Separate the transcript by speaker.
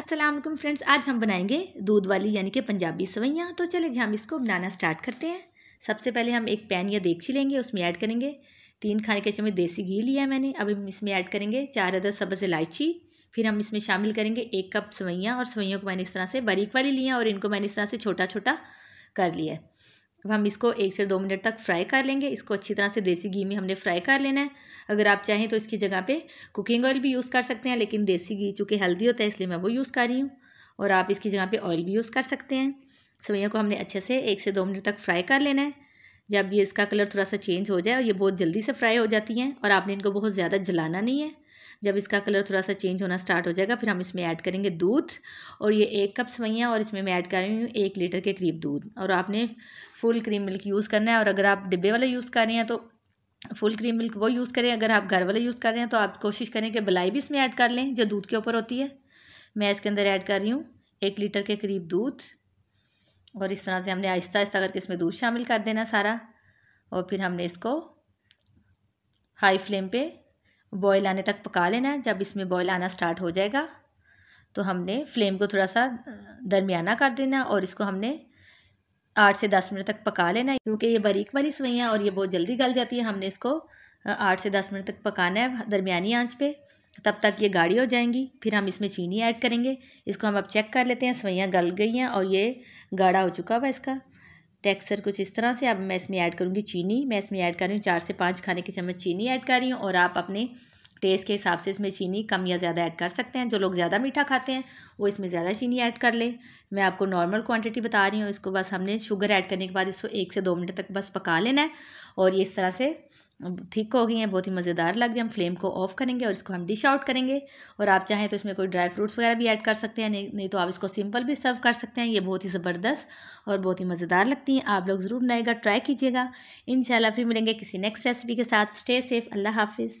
Speaker 1: Aslam friends आज हम बनाएंगे दूध वाली यानी कि पंजाबी सवैयाँ तो चले जी हम इसको बनाना स्टार्ट करते हैं सबसे पहले हम एक पैन या देगची लेंगे उसमें ऐड करेंगे तीन खाने के चम्मच देसी घी लिया है मैंने अब हम इसमें ऐड करेंगे चार अदर सब्ज़ इलायची फिर हम इसमें शामिल करेंगे एक कप सवैयाँ और सवैयों को मैंने इस तरह से बारीक वाली लिया और इनको मैंने इस तरह से छोटा छोटा कर लिया है अब हम इसको एक से दो मिनट तक फ्राई कर लेंगे इसको अच्छी तरह से देसी घी में हमने फ्राई कर लेना है अगर आप चाहें तो इसकी जगह पे कुकिंग ऑयल भी यूज़ कर सकते हैं लेकिन देसी घी चूँकि हेल्दी होता है इसलिए मैं वो यूज़ कर रही हूँ और आप इसकी जगह पे ऑयल भी यूज़ कर सकते हैं सवैया को हमने अच्छे से एक से दो मिनट तक फ्राई कर लेना है जब ये इसका कलर थोड़ा सा चेंज हो जाए और ये बहुत जल्दी से फ्राई हो जाती हैं और आपने इनको बहुत ज़्यादा जलाना नहीं है जब इसका कलर थोड़ा सा चेंज होना स्टार्ट हो जाएगा फिर हम इसमें ऐड करेंगे दूध और ये एक कप सवैयाँ और इसमें मैं ऐड कर रही हूँ एक लीटर के करीब दूध और आपने फुल क्रीम मिल्क यूज़ करना है और अगर आप डिब्बे वाला यूज़ कर रहे हैं तो फुल क्रीम मिल्क वो यूज़ करें अगर आप घर वाला यूज़ कर रहे हैं तो आप कोशिश करें कि बलाई भी इसमें ऐड कर लें जो दूध के ऊपर होती है मैं इसके अंदर ऐड कर रही हूँ एक लीटर के करीब दूध और इस तरह से हमने आहिस्ता आहिस्ता करके इसमें दूध शामिल कर देना सारा और फिर हमने इसको हाई फ्लेम पे बॉयल आने तक पका लेना है जब इसमें बॉयल आना स्टार्ट हो जाएगा तो हमने फ्लेम को थोड़ा सा दरमियाना कर देना और इसको हमने आठ से दस मिनट तक पका लेना है क्योंकि ये बारीक वाली सवैयाँ और ये बहुत जल्दी गल जाती है हमने इसको आठ से दस मिनट तक पकाना है दरमियानी आँच पर तब तक ये गाढ़ी हो जाएंगी फिर हम इसमें चीनी ऐड करेंगे इसको हम अब चेक कर लेते हैं सवैयाँ गल गई हैं और ये गाढ़ा हो चुका हुआ इसका टेक्सचर कुछ इस तरह से अब मैं इसमें ऐड करूँगी चीनी मैं इसमें ऐड कर रही हूँ चार से पाँच खाने की चम्मच चीनी ऐड कर रही हूँ और आप अपने टेस्ट के हिसाब से इसमें चीनी कम या ज़्यादा ऐड कर सकते हैं जो लोग ज़्यादा मीठा खाते हैं वो इसमें ज़्यादा चीनी ऐड कर लें मैं आपको नॉर्मल क्वांटिटी बता रही हूँ इसको बस हमने शुगर ऐड करने के बाद इसको एक से दो मिनट तक बस पका लेना है और ये इस तरह से ठीक हो गई हैं बहुत ही मज़ेदार लग रही है हम फ्लेम को ऑफ करेंगे और इसको हम डिश आउट करेंगे और आप चाहें तो इसमें कोई ड्राई फ्रूट्स वगैरह भी ऐड कर सकते हैं नहीं, नहीं तो आप इसको सिंपल भी सर्व कर सकते हैं ये बहुत ही ज़बरदस्त और
Speaker 2: बहुत ही मज़ेदार लगती हैं आप लोग ज़रूर बनाएगा ट्राई कीजिएगा इन फिर मिलेंगे किसी नेक्स्ट रेसिपी के साथ स्टे सेफ़ अल्लाह हाफिज़